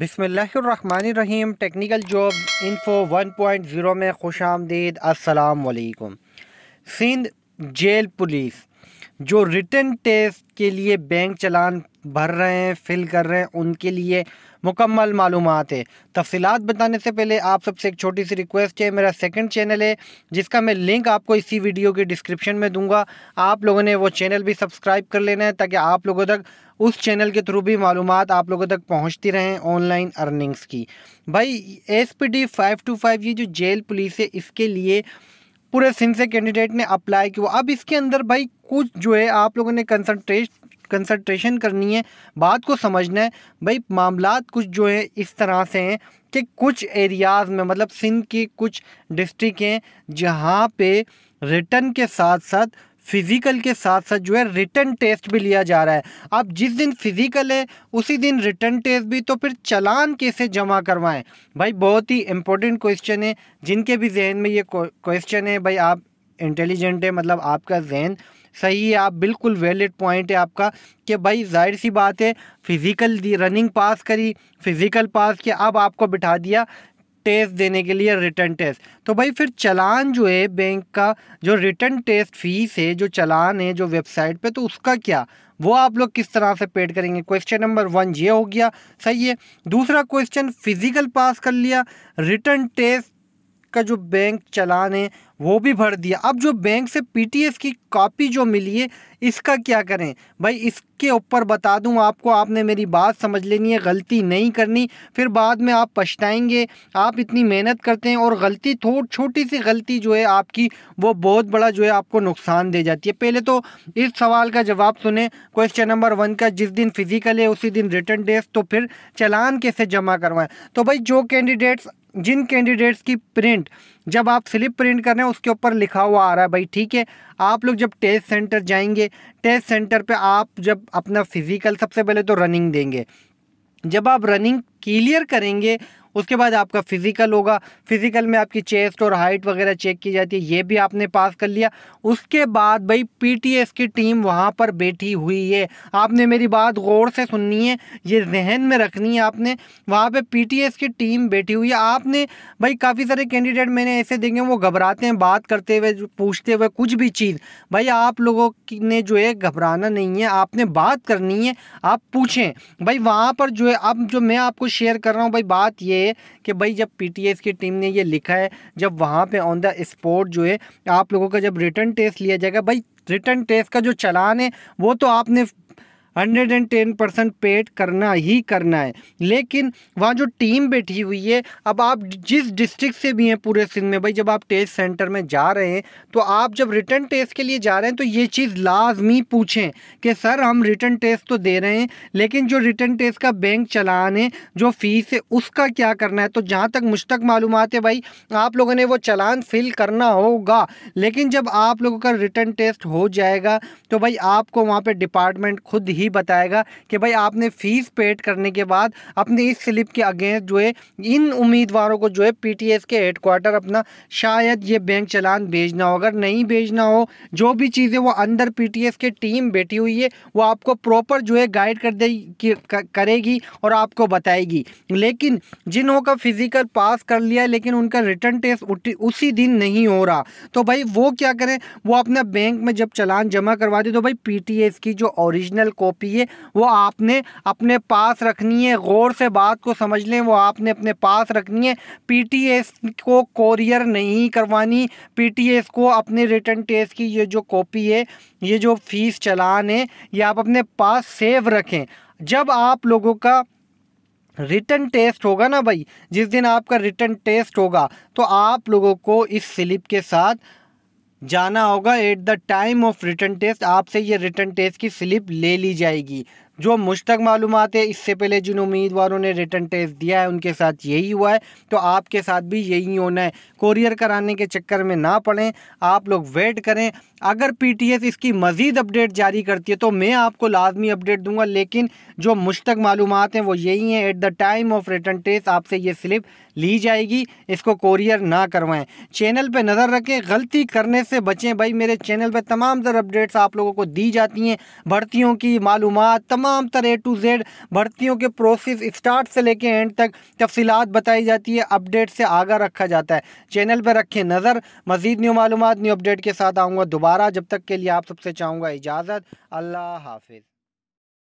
बिसमीम technical job info 1.0 में खुश आमदीद असलकुम सिंध जेल पुलिस जो रिटर्न टेस्ट के लिए बैंक चलान भर रहे हैं फिल कर रहे हैं उनके लिए मुकम्मल मालूम है तफसीत बताने से पहले आप सबसे एक छोटी सी रिक्वेस्ट है मेरा सेकंड चैनल है जिसका मैं लिंक आपको इसी वीडियो के डिस्क्रिप्शन में दूंगा आप लोगों ने वो चैनल भी सब्सक्राइब कर लेना है ताकि आप लोगों तक उस चैनल के थ्रू भी मालूम आप लोगों तक पहुँचती रहें ऑनलाइन अर्निंग्स की भाई S P D five two five ये जो जेल पुलिस है इसके लिए पूरे से कैंडिडेट ने अप्लाई किया अब इसके अंदर भाई कुछ जो है आप लोगों ने कंसनट्रेट कंसनट्रेशन करनी है बात को समझना है भाई मामला कुछ जो है इस तरह से हैं कि कुछ एरियाज़ में मतलब सिंध के कुछ डिस्ट्रिक्ट हैं जहाँ पे रिटर्न के साथ साथ फिज़िकल के साथ साथ जो है रिटर्न टेस्ट भी लिया जा रहा है अब जिस दिन फिज़िकल है उसी दिन रिटर्न टेस्ट भी तो फिर चलान कैसे जमा करवाएं भाई बहुत ही इम्पोर्टेंट क्वेश्चन है जिनके भी जहन में ये क्वेश्चन है भाई आप इंटेलिजेंट है मतलब आपका जहन सही है आप बिल्कुल वैलिड पॉइंट है आपका कि भाई जाहिर सी बात है फिज़िकल दी रनिंग पास करी फिज़िकल पास किया अब आपको बिठा दिया टेस्ट देने के लिए रिटर्न टेस्ट तो भाई फिर चलान जो है बैंक का जो रिटर्न टेस्ट फीस है जो चलान है जो वेबसाइट पे तो उसका क्या वो आप लोग किस तरह से पेड करेंगे क्वेश्चन नंबर वन ये हो गया सही है दूसरा क्वेश्चन फिजिकल पास कर लिया रिटर्न टेस्ट का जो बैंक चलान है वो भी भर दिया अब जो बैंक से पीटीएस की कॉपी जो मिली है इसका क्या करें भाई इसके ऊपर बता दूं आपको आपने मेरी बात समझ लेनी है गलती नहीं करनी फिर बाद में आप पछताएंगे आप इतनी मेहनत करते हैं और गलती थोड़ी छोटी सी गलती जो है आपकी वो बहुत बड़ा जो है आपको नुकसान दे जाती है पहले तो इस सवाल का जवाब सुने क्वेश्चन नंबर वन का जिस दिन फिजिकल है उसी दिन रिटर्न डेस्ट तो फिर चलान कैसे जमा करवाएं तो भाई जो कैंडिडेट्स जिन कैंडिडेट्स की प्रिंट जब आप स्लिप प्रिंट कर रहे हैं उसके ऊपर लिखा हुआ आ रहा है भाई ठीक है आप लोग जब टेस्ट सेंटर जाएंगे टेस्ट सेंटर पे आप जब अपना फिज़िकल सबसे पहले तो रनिंग देंगे जब आप रनिंग क्लियर करेंगे उसके बाद आपका फिजिकल होगा फिजिकल में आपकी चेस्ट और हाइट वगैरह चेक की जाती है ये भी आपने पास कर लिया उसके बाद भाई पीटीएस की टीम वहाँ पर बैठी हुई है आपने मेरी बात गौर से सुननी है ये जहन में रखनी है आपने वहाँ पर पीटीएस की टीम बैठी हुई है आपने भाई काफ़ी सारे कैंडिडेट मैंने ऐसे देखे वो घबराते हैं बात करते हुए पूछते हुए कुछ भी चीज़ भाई आप लोगों ने जो है घबराना नहीं है आपने बात करनी है आप पूछें भाई वहाँ पर जो है अब जो मैं आपको शेयर कर रहा हूँ भाई बात ये है कि भाई जब पी की टीम ने ये लिखा है जब वहाँ पर ऑन द स्पॉट जो है आप लोगों का जब रिटर्न टेस्ट लिया जाएगा भाई रिटर्न टेस्ट का जो चलान है वो तो आपने hundred and ten percent paid करना ही करना है लेकिन वहाँ जो टीम बैठी हुई है अब आप जिस डिस्ट्रिक्ट से भी हैं पूरे सिंध में भाई जब आप टेस्ट सेंटर में जा रहे हैं तो आप जब रिटर्न टेस्ट के लिए जा रहे हैं तो ये चीज़ लाजमी पूछें कि सर हम रिटर्न टेस्ट तो दे रहे हैं लेकिन जो रिटर्न टेस्ट का बैंक चलान है जो फ़ीस है उसका क्या करना है तो जहाँ तक मुझ तक मालूम है भाई आप लोगों ने वो चलान फिल करना होगा लेकिन जब आप लोगों का रिटर्न टेस्ट हो जाएगा तो भाई आपको वहाँ पर डिपार्टमेंट खुद ही भी बताएगा कि भाई आपने फ़ीस पेड करने के बाद अपने इस स्लिप के अगेंस्ट जो है इन उम्मीदवारों को जो है पीटीएस के हेडक्वार्टर अपना शायद ये बैंक चलान भेजना हो अगर नहीं भेजना हो जो भी चीज़ें वो अंदर पीटीएस की टीम बैठी हुई है वो आपको प्रॉपर जो है गाइड कर दे करेगी और आपको बताएगी लेकिन जिन्हों का फिज़िकल पास कर लिया लेकिन उनका रिटर्न टेस्ट उसी दिन नहीं हो रहा तो भाई वो क्या करें वो अपना बैंक में जब चलान जमा करवा दे तो भाई पीटीएस की जो ओरिजिनल कॉपी कॉपी है वो आपने अपने पास रखनी है गौर से बात को समझ लें वो आपने अपने पास रखनी है पीटीएस को कोरियर नहीं करवानी पीटीएस को अपने रिटर्न टेस्ट की ये जो कॉपी है ये जो फीस चलान है ये आप अपने पास सेव रखें जब आप लोगों का रिटर्न टेस्ट होगा ना भाई जिस दिन आपका रिटर्न टेस्ट होगा तो आप लोगों को इस स्लिप के साथ जाना होगा at the time of return test आपसे ये रिटर्न टेस्ट की स्लिप ले ली जाएगी जो मुझ तक मालूम है इससे पहले जिन उम्मीदवारों ने रिटर्न टेस्ट दिया है उनके साथ यही हुआ है तो आपके साथ भी यही होना है कोरियर कराने के चक्कर में ना पड़ें आप लोग वेट करें अगर पीटीएस इसकी मज़ीद अपडेट जारी करती है तो मैं आपको लाजमी अपडेट दूंगा लेकिन जो मुझ तक मालूम हैं वो यही हैं at the time of return test आपसे ये स्लिप ली जाएगी इसको कोरियर ना करवाएं चैनल पे नज़र रखें गलती करने से बचें भाई मेरे चैनल पे तमाम तर अपडेट्स आप लोगों को दी जाती हैं भर्तियों की मालूम तमाम तमाम तरह टू जेड भर्तियों के प्रोसेस स्टार्ट से लेके एंड तक तफसीत बताई जाती है अपडेट से आगा रखा जाता है चैनल पर रखें नज़र मज़ीद न्यू मालूम न्यू अपडेट के साथ आऊँगा दोबारा जब तक के लिए आप सबसे चाहूँगा इजाज़त अल्लाह हाफिज़